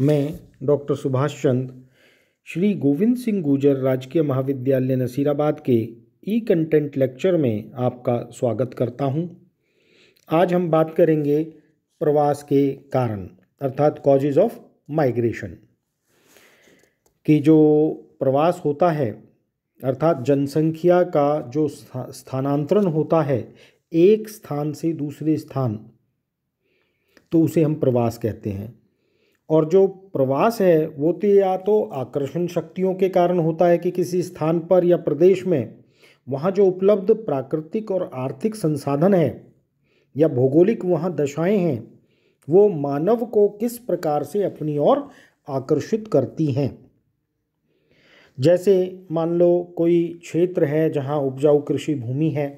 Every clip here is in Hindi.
मैं डॉक्टर सुभाष चंद श्री गोविंद सिंह गुर्जर राजकीय महाविद्यालय नसीराबाद के ई कंटेंट लेक्चर में आपका स्वागत करता हूं। आज हम बात करेंगे प्रवास के कारण अर्थात कॉजेज ऑफ माइग्रेशन कि जो प्रवास होता है अर्थात जनसंख्या का जो स्थानांतरण होता है एक स्थान से दूसरे स्थान तो उसे हम प्रवास कहते हैं और जो प्रवास है वो तो या तो आकर्षण शक्तियों के कारण होता है कि किसी स्थान पर या प्रदेश में वहाँ जो उपलब्ध प्राकृतिक और आर्थिक संसाधन है या भौगोलिक वहाँ दशाएं हैं वो मानव को किस प्रकार से अपनी ओर आकर्षित करती हैं जैसे मान लो कोई क्षेत्र है जहाँ उपजाऊ कृषि भूमि है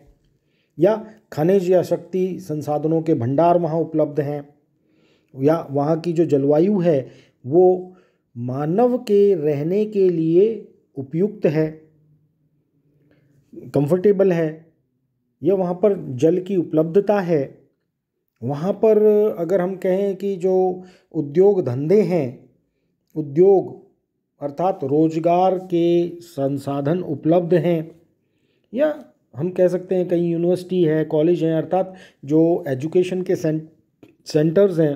या खनिज या शक्ति संसाधनों के भंडार वहाँ उपलब्ध हैं या वहाँ की जो जलवायु है वो मानव के रहने के लिए उपयुक्त है कंफर्टेबल है या वहाँ पर जल की उपलब्धता है वहाँ पर अगर हम कहें कि जो उद्योग धंधे हैं उद्योग अर्थात रोजगार के संसाधन उपलब्ध हैं या हम कह सकते हैं कहीं यूनिवर्सिटी है कॉलेज हैं अर्थात जो एजुकेशन के सेंटर्स हैं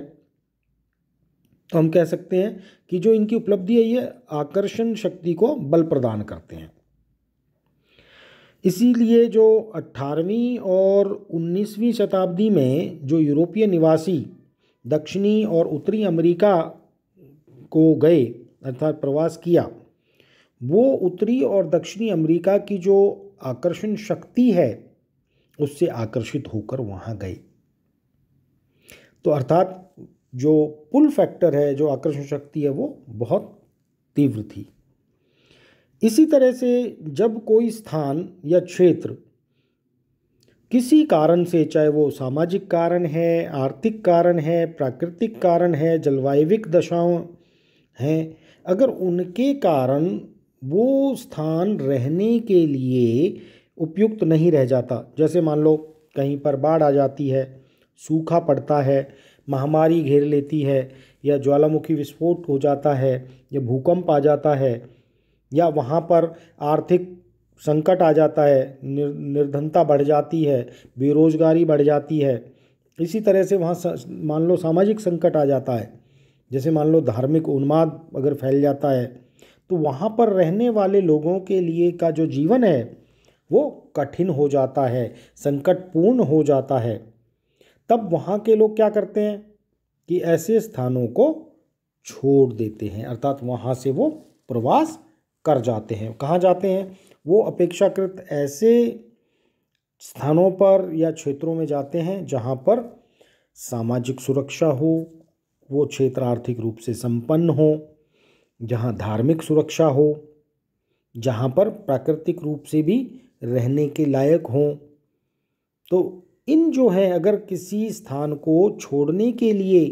तो हम कह सकते हैं कि जो इनकी उपलब्धि है ये आकर्षण शक्ति को बल प्रदान करते हैं इसीलिए जो 18वीं और 19वीं शताब्दी में जो यूरोपीय निवासी दक्षिणी और उत्तरी अमेरिका को गए अर्थात प्रवास किया वो उत्तरी और दक्षिणी अमेरिका की जो आकर्षण शक्ति है उससे आकर्षित होकर वहाँ गए तो अर्थात जो पुल फैक्टर है जो आकर्षण शक्ति है वो बहुत तीव्र थी इसी तरह से जब कोई स्थान या क्षेत्र किसी कारण से चाहे वो सामाजिक कारण है आर्थिक कारण है प्राकृतिक कारण है जलवायविक दशाओं हैं अगर उनके कारण वो स्थान रहने के लिए उपयुक्त नहीं रह जाता जैसे मान लो कहीं पर बाढ़ आ जाती है सूखा पड़ता है महामारी घेर लेती है या ज्वालामुखी विस्फोट हो जाता है या भूकंप आ जाता है या वहाँ पर आर्थिक संकट आ जाता है निर, निर्धनता बढ़ जाती है बेरोज़गारी बढ़ जाती है इसी तरह से वहाँ मान लो सामाजिक संकट आ जाता है जैसे मान लो धार्मिक उन्माद अगर फैल जाता है तो वहाँ पर रहने वाले लोगों के लिए का जो जीवन है वो कठिन हो जाता है संकटपूर्ण हो जाता है तब वहाँ के लोग क्या करते हैं कि ऐसे स्थानों को छोड़ देते हैं अर्थात वहाँ से वो प्रवास कर जाते हैं कहाँ जाते हैं वो अपेक्षाकृत ऐसे स्थानों पर या क्षेत्रों में जाते हैं जहाँ पर सामाजिक सुरक्षा हो वो क्षेत्र आर्थिक रूप से संपन्न हो जहाँ धार्मिक सुरक्षा हो जहाँ पर प्राकृतिक रूप से भी रहने के लायक हों तो इन जो हैं अगर किसी स्थान को छोड़ने के लिए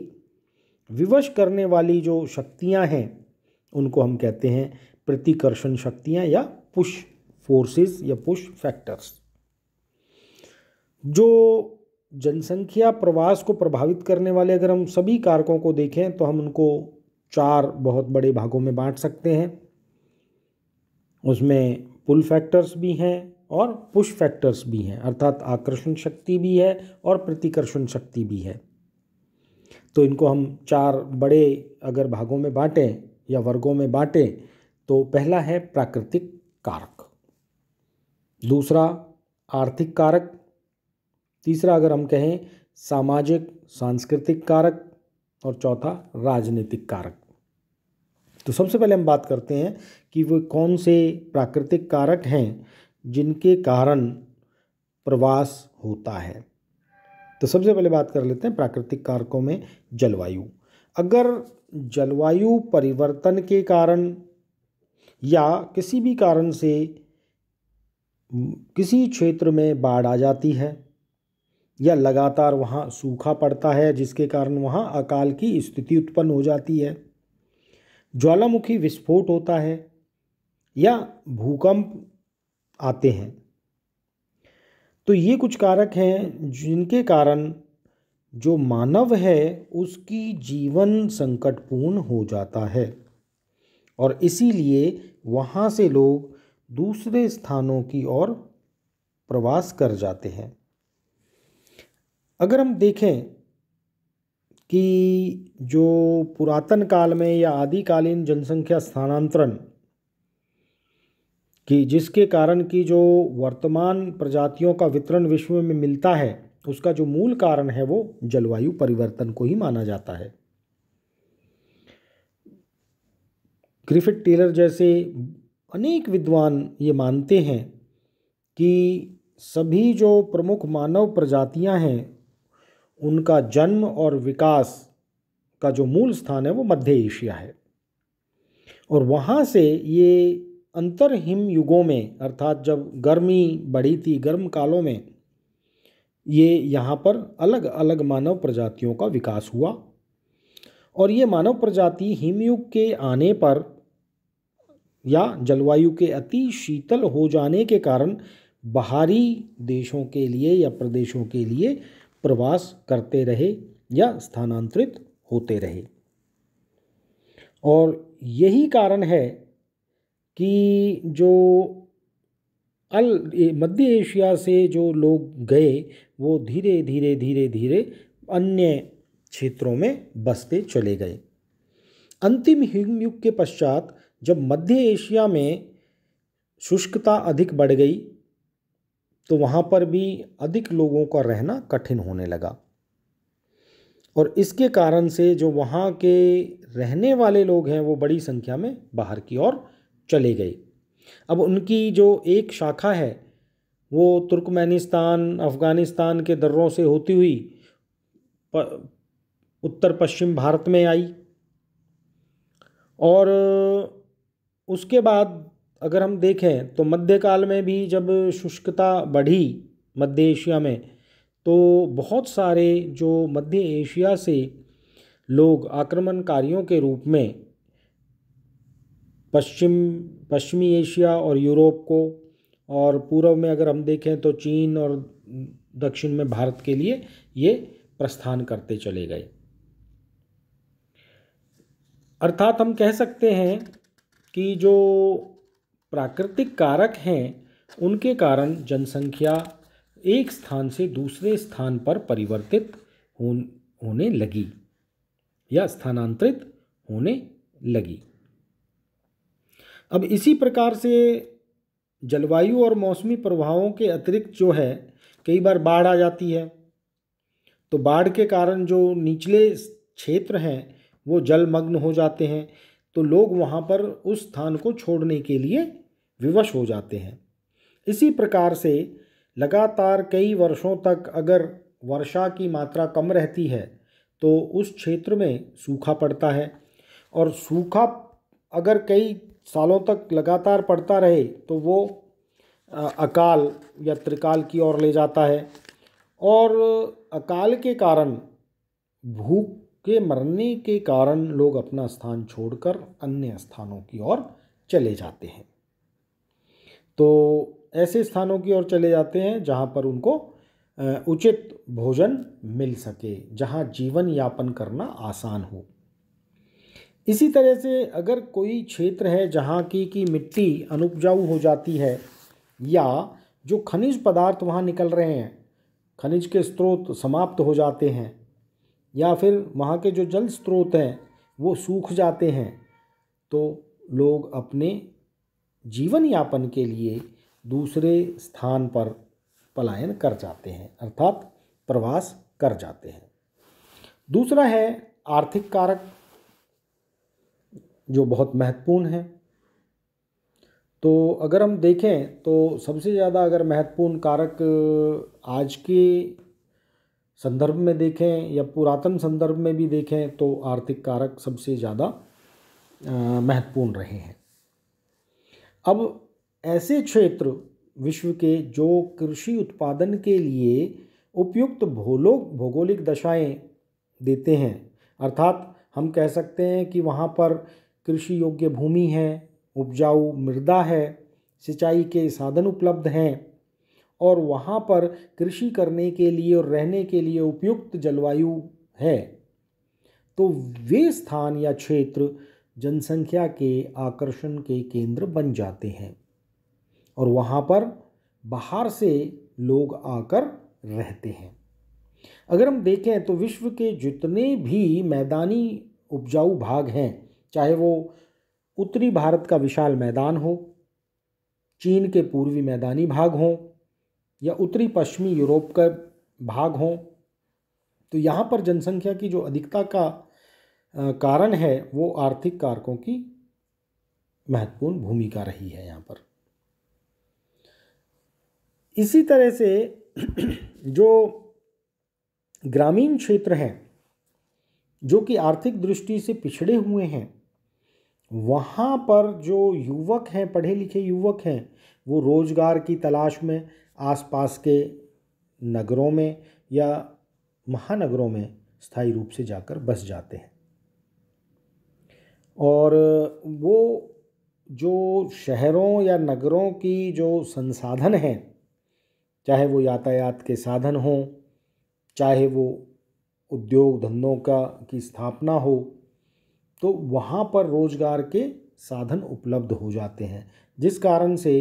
विवश करने वाली जो शक्तियां हैं उनको हम कहते हैं प्रतिकर्षण शक्तियां या पुश फोर्सेस या पुश फैक्टर्स जो जनसंख्या प्रवास को प्रभावित करने वाले अगर हम सभी कारकों को देखें तो हम उनको चार बहुत बड़े भागों में बांट सकते हैं उसमें पुल फैक्टर्स भी हैं और पुश फैक्टर्स भी हैं अर्थात आकर्षण शक्ति भी है और प्रतिकर्षण शक्ति भी है तो इनको हम चार बड़े अगर भागों में बांटें या वर्गों में बांटें तो पहला है प्राकृतिक कारक दूसरा आर्थिक कारक तीसरा अगर हम कहें सामाजिक सांस्कृतिक कारक और चौथा राजनीतिक कारक तो सबसे पहले हम बात करते हैं कि वो कौन से प्राकृतिक कारक हैं जिनके कारण प्रवास होता है तो सबसे पहले बात कर लेते हैं प्राकृतिक कारकों में जलवायु अगर जलवायु परिवर्तन के कारण या किसी भी कारण से किसी क्षेत्र में बाढ़ आ जाती है या लगातार वहाँ सूखा पड़ता है जिसके कारण वहाँ अकाल की स्थिति उत्पन्न हो जाती है ज्वालामुखी विस्फोट होता है या भूकंप आते हैं तो ये कुछ कारक हैं जिनके कारण जो मानव है उसकी जीवन संकटपूर्ण हो जाता है और इसीलिए वहाँ से लोग दूसरे स्थानों की ओर प्रवास कर जाते हैं अगर हम देखें कि जो पुरातन काल में या आदिकालीन जनसंख्या स्थानांतरण कि जिसके कारण की जो वर्तमान प्रजातियों का वितरण विश्व में मिलता है उसका जो मूल कारण है वो जलवायु परिवर्तन को ही माना जाता है ग्रिफिट टेलर जैसे अनेक विद्वान ये मानते हैं कि सभी जो प्रमुख मानव प्रजातियां हैं उनका जन्म और विकास का जो मूल स्थान है वो मध्य एशिया है और वहाँ से ये अंतर हिम युगों में अर्थात जब गर्मी बढ़ी थी गर्म कालों में ये यहाँ पर अलग अलग मानव प्रजातियों का विकास हुआ और ये मानव प्रजाति हिमयुग के आने पर या जलवायु के अति शीतल हो जाने के कारण बाहरी देशों के लिए या प्रदेशों के लिए प्रवास करते रहे या स्थानांतरित होते रहे और यही कारण है कि जो अल मध्य एशिया से जो लोग गए वो धीरे धीरे धीरे धीरे अन्य क्षेत्रों में बसते चले गए अंतिम हिमयुग के पश्चात जब मध्य एशिया में शुष्कता अधिक बढ़ गई तो वहाँ पर भी अधिक लोगों का रहना कठिन होने लगा और इसके कारण से जो वहाँ के रहने वाले लोग हैं वो बड़ी संख्या में बाहर की ओर चले गए अब उनकी जो एक शाखा है वो तुर्कमेनिस्तान अफ़गानिस्तान के दर्रों से होती हुई प, उत्तर पश्चिम भारत में आई और उसके बाद अगर हम देखें तो मध्यकाल में भी जब शुष्कता बढ़ी मध्य एशिया में तो बहुत सारे जो मध्य एशिया से लोग आक्रमणकारियों के रूप में पश्चिम पश्चिमी एशिया और यूरोप को और पूर्व में अगर हम देखें तो चीन और दक्षिण में भारत के लिए ये प्रस्थान करते चले गए अर्थात हम कह सकते हैं कि जो प्राकृतिक कारक हैं उनके कारण जनसंख्या एक स्थान से दूसरे स्थान पर परिवर्तित होने लगी या स्थानांतरित होने लगी अब इसी प्रकार से जलवायु और मौसमी प्रभावों के अतिरिक्त जो है कई बार बाढ़ आ जाती है तो बाढ़ के कारण जो निचले क्षेत्र हैं वो जलमग्न हो जाते हैं तो लोग वहाँ पर उस स्थान को छोड़ने के लिए विवश हो जाते हैं इसी प्रकार से लगातार कई वर्षों तक अगर वर्षा की मात्रा कम रहती है तो उस क्षेत्र में सूखा पड़ता है और सूखा अगर कई सालों तक लगातार पढ़ता रहे तो वो अकाल या त्रिकाल की ओर ले जाता है और अकाल के कारण भूख के मरने के कारण लोग अपना स्थान छोड़कर अन्य स्थानों की ओर चले जाते हैं तो ऐसे स्थानों की ओर चले जाते हैं जहाँ पर उनको उचित भोजन मिल सके जहाँ जीवन यापन करना आसान हो इसी तरह से अगर कोई क्षेत्र है जहाँ की कि मिट्टी अनुपजाऊ हो जाती है या जो खनिज पदार्थ वहाँ निकल रहे हैं खनिज के स्रोत समाप्त हो जाते हैं या फिर वहाँ के जो जल स्रोत हैं वो सूख जाते हैं तो लोग अपने जीवन यापन के लिए दूसरे स्थान पर पलायन कर जाते हैं अर्थात प्रवास कर जाते हैं दूसरा है आर्थिक कारक जो बहुत महत्वपूर्ण हैं तो अगर हम देखें तो सबसे ज़्यादा अगर महत्वपूर्ण कारक आज के संदर्भ में देखें या पुरातन संदर्भ में भी देखें तो आर्थिक कारक सबसे ज़्यादा महत्वपूर्ण रहे हैं अब ऐसे क्षेत्र विश्व के जो कृषि उत्पादन के लिए उपयुक्त भोलो भौगोलिक दशाएं देते हैं अर्थात हम कह सकते हैं कि वहाँ पर कृषि योग्य भूमि है उपजाऊ मृदा है सिंचाई के साधन उपलब्ध हैं और वहाँ पर कृषि करने के लिए और रहने के लिए उपयुक्त जलवायु है तो वे स्थान या क्षेत्र जनसंख्या के आकर्षण के केंद्र बन जाते हैं और वहाँ पर बाहर से लोग आकर रहते हैं अगर हम देखें तो विश्व के जितने भी मैदानी उपजाऊ भाग हैं चाहे वो उत्तरी भारत का विशाल मैदान हो चीन के पूर्वी मैदानी भाग हों या उत्तरी पश्चिमी यूरोप का भाग हों तो यहाँ पर जनसंख्या की जो अधिकता का कारण है वो आर्थिक कारकों की महत्वपूर्ण भूमिका रही है यहाँ पर इसी तरह से जो ग्रामीण क्षेत्र हैं जो कि आर्थिक दृष्टि से पिछड़े हुए हैं वहाँ पर जो युवक हैं पढ़े लिखे युवक हैं वो रोज़गार की तलाश में आसपास के नगरों में या महानगरों में स्थायी रूप से जाकर बस जाते हैं और वो जो शहरों या नगरों की जो संसाधन हैं चाहे वो यातायात के साधन हों चाहे वो उद्योग धंधों का की स्थापना हो तो वहाँ पर रोज़गार के साधन उपलब्ध हो जाते हैं जिस कारण से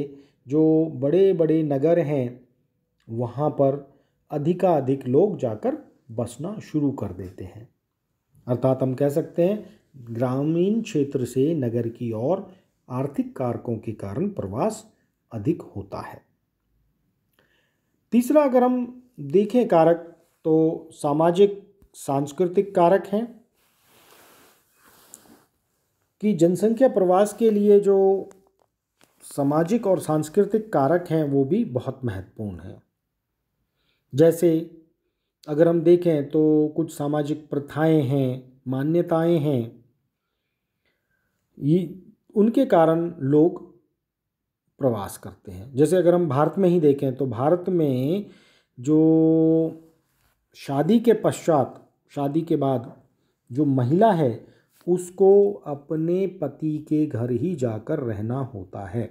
जो बड़े बड़े नगर हैं वहाँ पर अधिकाधिक लोग जाकर बसना शुरू कर देते हैं अर्थात हम कह सकते हैं ग्रामीण क्षेत्र से नगर की ओर आर्थिक कारकों के कारण प्रवास अधिक होता है तीसरा अगर हम देखें कारक तो सामाजिक सांस्कृतिक कारक हैं कि जनसंख्या प्रवास के लिए जो सामाजिक और सांस्कृतिक कारक हैं वो भी बहुत महत्वपूर्ण हैं जैसे अगर हम देखें तो कुछ सामाजिक प्रथाएं हैं मान्यताएं हैं ये उनके कारण लोग प्रवास करते हैं जैसे अगर हम भारत में ही देखें तो भारत में जो शादी के पश्चात शादी के बाद जो महिला है उसको अपने पति के घर ही जाकर रहना होता है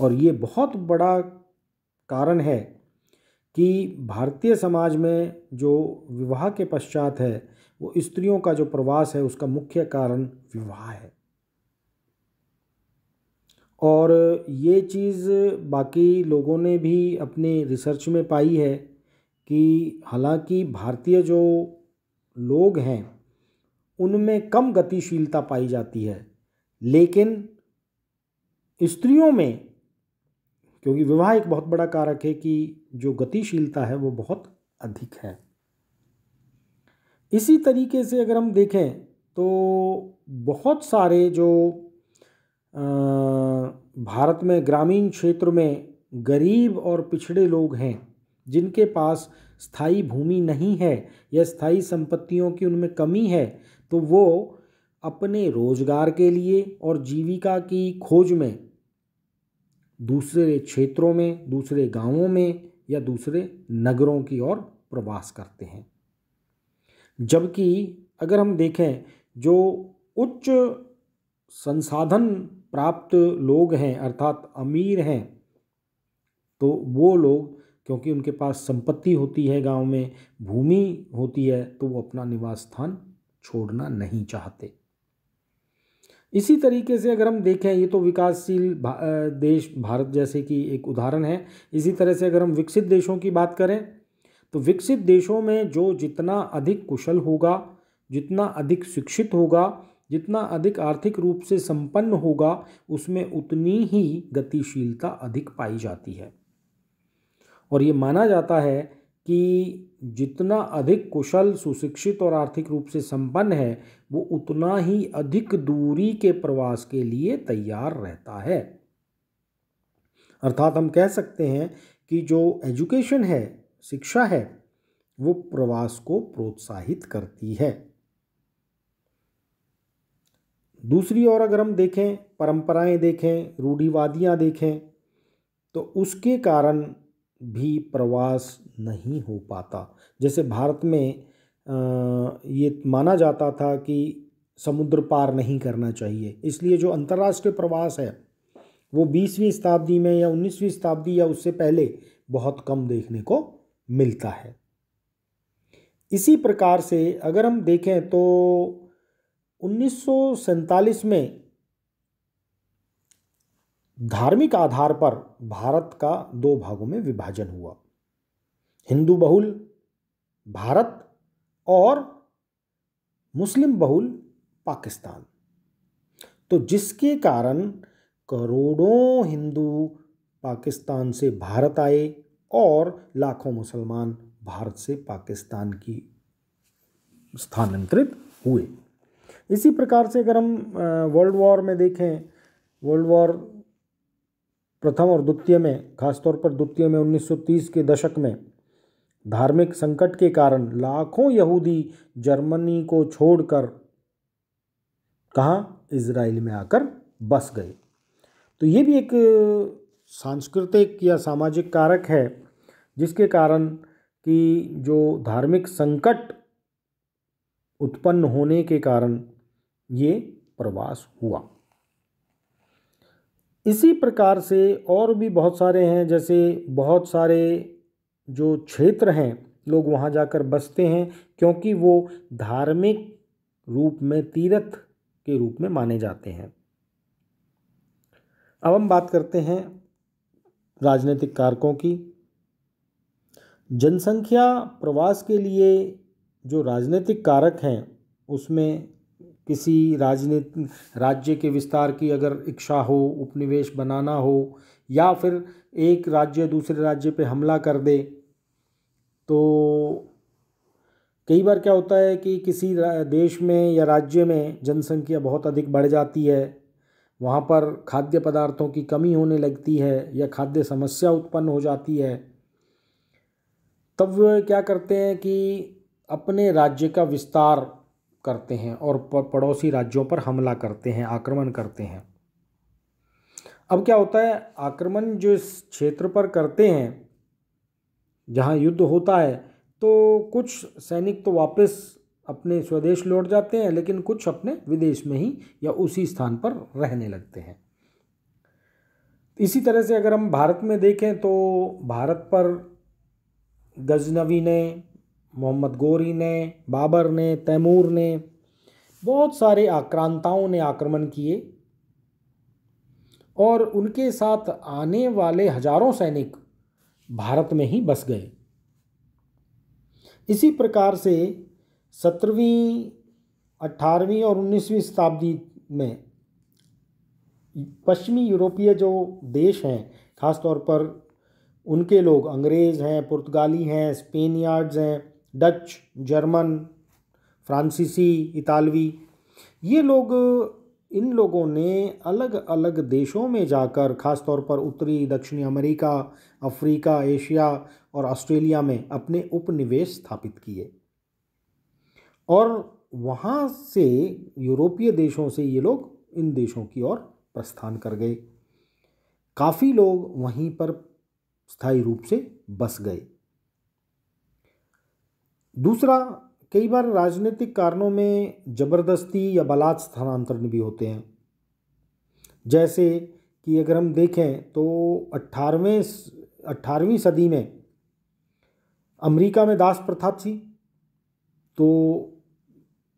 और ये बहुत बड़ा कारण है कि भारतीय समाज में जो विवाह के पश्चात है वो स्त्रियों का जो प्रवास है उसका मुख्य कारण विवाह है और ये चीज़ बाकी लोगों ने भी अपने रिसर्च में पाई है कि हालांकि भारतीय जो लोग हैं उनमें कम गतिशीलता पाई जाती है लेकिन स्त्रियों में क्योंकि विवाह एक बहुत बड़ा कारक है कि जो गतिशीलता है वो बहुत अधिक है इसी तरीके से अगर हम देखें तो बहुत सारे जो भारत में ग्रामीण क्षेत्र में गरीब और पिछड़े लोग हैं जिनके पास स्थायी भूमि नहीं है या स्थायी संपत्तियों की उनमें कमी है तो वो अपने रोजगार के लिए और जीविका की खोज में दूसरे क्षेत्रों में दूसरे गांवों में या दूसरे नगरों की ओर प्रवास करते हैं जबकि अगर हम देखें जो उच्च संसाधन प्राप्त लोग हैं अर्थात अमीर हैं तो वो लोग क्योंकि उनके पास संपत्ति होती है गांव में भूमि होती है तो वो अपना निवास स्थान छोड़ना नहीं चाहते इसी तरीके से अगर हम देखें ये तो विकासशील देश भारत जैसे कि एक उदाहरण है इसी तरह से अगर हम विकसित देशों की बात करें तो विकसित देशों में जो जितना अधिक कुशल होगा जितना अधिक शिक्षित होगा जितना अधिक आर्थिक रूप से संपन्न होगा उसमें उतनी ही गतिशीलता अधिक पाई जाती है और ये माना जाता है कि जितना अधिक कुशल सुशिक्षित और आर्थिक रूप से संपन्न है वो उतना ही अधिक दूरी के प्रवास के लिए तैयार रहता है अर्थात हम कह सकते हैं कि जो एजुकेशन है शिक्षा है वो प्रवास को प्रोत्साहित करती है दूसरी ओर अगर हम देखें परंपराएं देखें रूढ़िवादियां देखें तो उसके कारण भी प्रवास नहीं हो पाता जैसे भारत में ये माना जाता था कि समुद्र पार नहीं करना चाहिए इसलिए जो अंतर्राष्ट्रीय प्रवास है वो बीसवीं शताब्दी में या उन्नीसवीं शताब्दी या उससे पहले बहुत कम देखने को मिलता है इसी प्रकार से अगर हम देखें तो उन्नीस में धार्मिक आधार पर भारत का दो भागों में विभाजन हुआ हिंदू बहुल भारत और मुस्लिम बहुल पाकिस्तान तो जिसके कारण करोड़ों हिंदू पाकिस्तान से भारत आए और लाखों मुसलमान भारत से पाकिस्तान की स्थानांतरित हुए इसी प्रकार से अगर हम वर्ल्ड वॉर में देखें वर्ल्ड वॉर प्रथम और द्वितीय में खासतौर पर द्वितीय में 1930 के दशक में धार्मिक संकट के कारण लाखों यहूदी जर्मनी को छोड़कर कहाँ इसराइल में आकर बस गए तो ये भी एक सांस्कृतिक या सामाजिक कारक है जिसके कारण कि जो धार्मिक संकट उत्पन्न होने के कारण ये प्रवास हुआ इसी प्रकार से और भी बहुत सारे हैं जैसे बहुत सारे जो क्षेत्र हैं लोग वहाँ जाकर बसते हैं क्योंकि वो धार्मिक रूप में तीर्थ के रूप में माने जाते हैं अब हम बात करते हैं राजनीतिक कारकों की जनसंख्या प्रवास के लिए जो राजनीतिक कारक हैं उसमें किसी राजनीति राज्य के विस्तार की अगर इच्छा हो उपनिवेश बनाना हो या फिर एक राज्य दूसरे राज्य पे हमला कर दे तो कई बार क्या होता है कि किसी देश में या राज्य में जनसंख्या बहुत अधिक बढ़ जाती है वहाँ पर खाद्य पदार्थों की कमी होने लगती है या खाद्य समस्या उत्पन्न हो जाती है तब क्या करते हैं कि अपने राज्य का विस्तार करते हैं और पड़ोसी राज्यों पर हमला करते हैं आक्रमण करते हैं अब क्या होता है आक्रमण जो इस क्षेत्र पर करते हैं जहाँ युद्ध होता है तो कुछ सैनिक तो वापस अपने स्वदेश लौट जाते हैं लेकिन कुछ अपने विदेश में ही या उसी स्थान पर रहने लगते हैं इसी तरह से अगर हम भारत में देखें तो भारत पर गजनवी ने मोहम्मद गोरी ने बाबर ने तैमूर ने बहुत सारे आक्रांताओं ने आक्रमण किए और उनके साथ आने वाले हजारों सैनिक भारत में ही बस गए इसी प्रकार से सत्रहवीं अठारहवीं और उन्नीसवीं शताब्दी में पश्चिमी यूरोपीय जो देश हैं ख़ासतौर पर उनके लोग अंग्रेज़ हैं पुर्तगाली हैं स्पेनियार्ड्स हैं डच जर्मन फ्रांसीसी इतालवी ये लोग इन लोगों ने अलग अलग देशों में जाकर ख़ास तौर पर उत्तरी दक्षिणी अमेरिका अफ्रीका एशिया और ऑस्ट्रेलिया में अपने उपनिवेश स्थापित किए और वहाँ से यूरोपीय देशों से ये लोग इन देशों की ओर प्रस्थान कर गए काफ़ी लोग वहीं पर स्थायी रूप से बस गए दूसरा कई बार राजनीतिक कारणों में ज़बरदस्ती या बलात् स्थानांतरण भी होते हैं जैसे कि अगर हम देखें तो अट्ठारहवें अट्ठारहवीं सदी में अमेरिका में दास प्रथा थी तो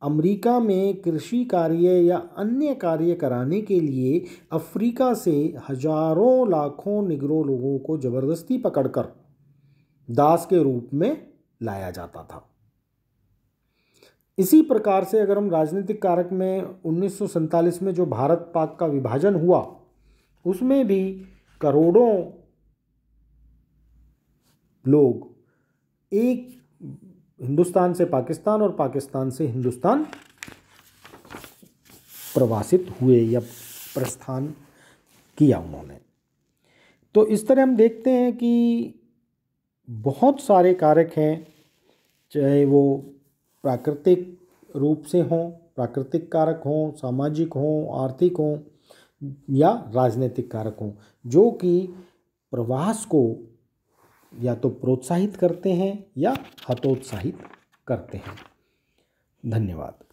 अमेरिका में कृषि कार्य या अन्य कार्य कराने के लिए अफ्रीका से हजारों लाखों निगरों लोगों को ज़बरदस्ती पकड़कर दास के रूप में लाया जाता था इसी प्रकार से अगर हम राजनीतिक कारक में उन्नीस में जो भारत पाक का विभाजन हुआ उसमें भी करोड़ों लोग एक हिंदुस्तान से पाकिस्तान और पाकिस्तान से हिंदुस्तान प्रवासित हुए या प्रस्थान किया उन्होंने तो इस तरह हम देखते हैं कि बहुत सारे कारक हैं चाहे वो प्राकृतिक रूप से हों प्राकृतिक कारक हों सामाजिक हों आर्थिक हों या राजनीतिक कारक हों जो कि प्रवास को या तो प्रोत्साहित करते हैं या हतोत्साहित करते हैं धन्यवाद